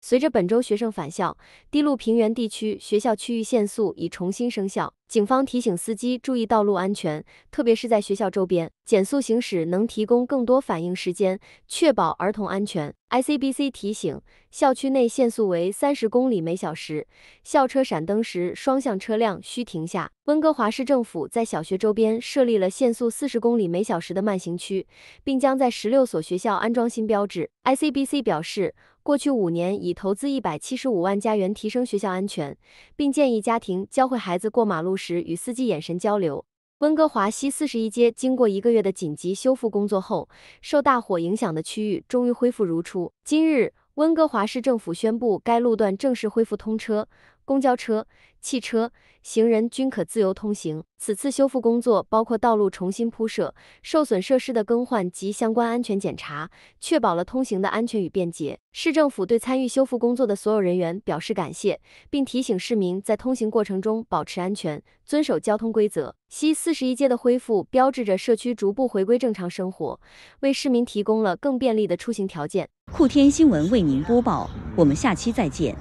随着本周学生返校，低露平原地区学校区域限速已重新生效。警方提醒司机注意道路安全，特别是在学校周边减速行驶，能提供更多反应时间，确保儿童安全。ICBC 提醒，校区内限速为三十公里每小时，校车闪灯时，双向车辆需停下。温哥华市政府在小学周边设立了限速四十公里每小时的慢行区，并将在十六所学校安装新标志。ICBC 表示，过去五年已投资一百七十五万加元提升学校安全，并建议家庭教会孩子过马路。时与司机眼神交流。温哥华西四十一街经过一个月的紧急修复工作后，受大火影响的区域终于恢复如初。今日，温哥华市政府宣布该路段正式恢复通车。公交车、汽车、行人均可自由通行。此次修复工作包括道路重新铺设、受损设施的更换及相关安全检查，确保了通行的安全与便捷。市政府对参与修复工作的所有人员表示感谢，并提醒市民在通行过程中保持安全，遵守交通规则。西四十一街的恢复标志着社区逐步回归正常生活，为市民提供了更便利的出行条件。酷天新闻为您播报，我们下期再见。